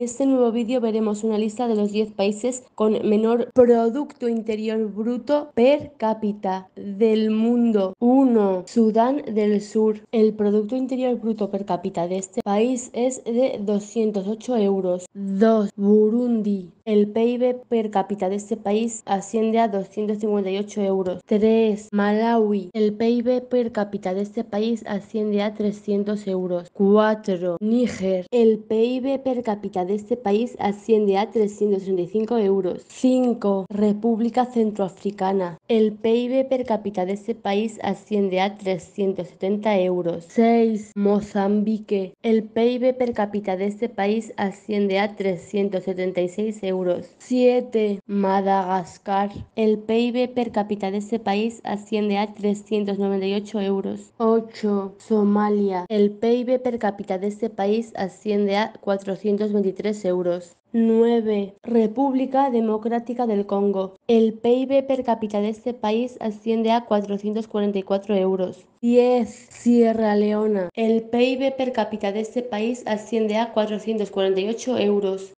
En este nuevo vídeo veremos una lista de los 10 países con menor Producto Interior Bruto per cápita del mundo. 1. Sudán del Sur. El Producto Interior Bruto per cápita de este país es de 208 euros. 2. Burundi. El PIB per cápita de este país asciende a 258 euros. 3. Malawi. El PIB per cápita de este país asciende a 300 euros. 4. Níger. El PIB per cápita de este país asciende a 335 euros. 5. República Centroafricana. El PIB per cápita de este país asciende a 370 euros. 6. Mozambique. El PIB per cápita de este país asciende a 376 euros. 7. Madagascar. El PIB per cápita de este país asciende a 398 euros. 8. Somalia. El PIB per cápita de este país asciende a 423 euros. 9. República Democrática del Congo. El PIB per cápita de este país asciende a 444 euros. 10. Sierra Leona. El PIB per cápita de este país asciende a 448 euros.